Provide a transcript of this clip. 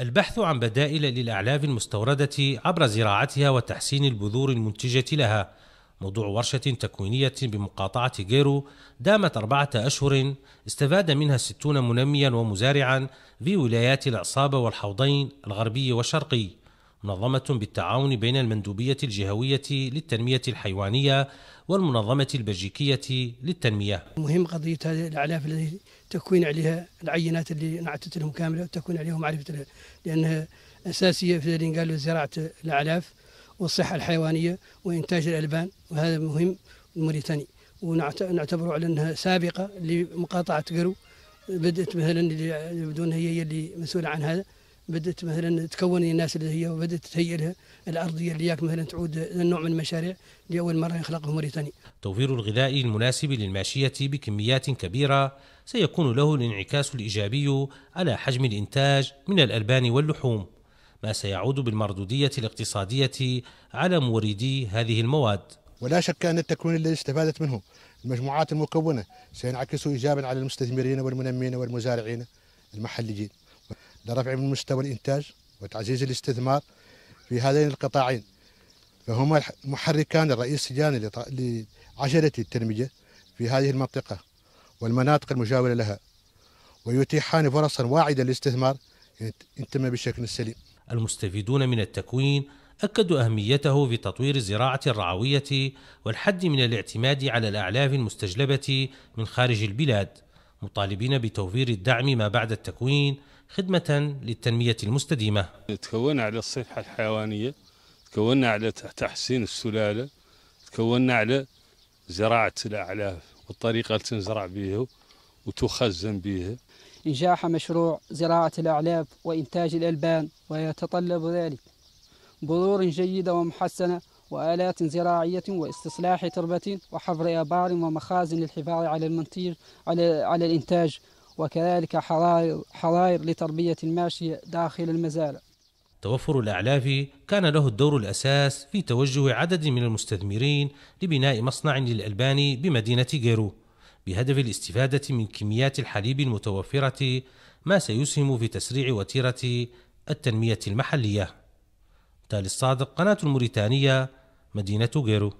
البحث عن بدائل للأعلاف المستوردة عبر زراعتها وتحسين البذور المنتجة لها موضوع ورشة تكوينية بمقاطعة جيرو دامت أربعة أشهر استفاد منها ستون منميا ومزارعا في ولايات العصابة والحوضين الغربي والشرقي منظمة بالتعاون بين المندوبية الجهوية للتنمية الحيوانية والمنظمة البلجيكية للتنمية مهم قضية هذه الأعلاف التي تكوين عليها العينات اللي نعتت لهم كاملة وتكوين عليهم معرفة لأنها أساسية في اللي قالوا زراعة الأعلاف والصحة الحيوانية وإنتاج الألبان وهذا مهم موريتاني ونعتبره على أنها سابقة لمقاطعة قرو بدأت مثلا بدون هي اللي مسؤولة عن هذا بدأت مثلا تكون الناس اللي هي وبدأت تهيئ لها الأرضية اللي ياك مثلا تعود النوع من المشاريع لأول مرة يخلقه موريتانيا توفير الغذاء المناسب للماشية بكميات كبيرة سيكون له الانعكاس الإيجابي على حجم الإنتاج من الألبان واللحوم ما سيعود بالمردودية الاقتصادية على موردي هذه المواد ولا شك أن التكوين الذي استفادت منه المجموعات المكونة سينعكس إيجابا على المستثمرين والمنمين والمزارعين المحليين لرفع من مستوى الإنتاج وتعزيز الاستثمار في هذين القطاعين فهما المحركان الرئيسيان لعجلة التنمية في هذه المنطقة والمناطق المجاورة لها ويتيحان فرصا واعدة للاستثمار إن تم بشكل سليم المستفيدون من التكوين أكدوا أهميته في تطوير الزراعة الرعوية والحد من الاعتماد على الأعلاف المستجلبة من خارج البلاد مطالبين بتوفير الدعم ما بعد التكوين خدمة للتنمية المستديمة تكونا على الصحة الحيوانية تكونا على تحسين السلالة تكونا على زراعة الأعلاف والطريقة اللي تنزرع بها وتخزن بها إنجاح مشروع زراعة الأعلاف وإنتاج الألبان ويتطلب ذلك بذور جيدة ومحسنة وآلات زراعية واستصلاح تربة وحفر آبار ومخازن للحفاظ على المنتير على, على الإنتاج وكذلك حرائر, حرائر لتربية الماشية داخل المزارع توفر الأعلاف كان له الدور الأساس في توجه عدد من المستثمرين لبناء مصنع للألبان بمدينة جيرو بهدف الاستفادة من كميات الحليب المتوفرة ما سيسهم في تسريع وتيرة التنمية المحلية تالي الصادق قناة الموريتانية مدينة غيرو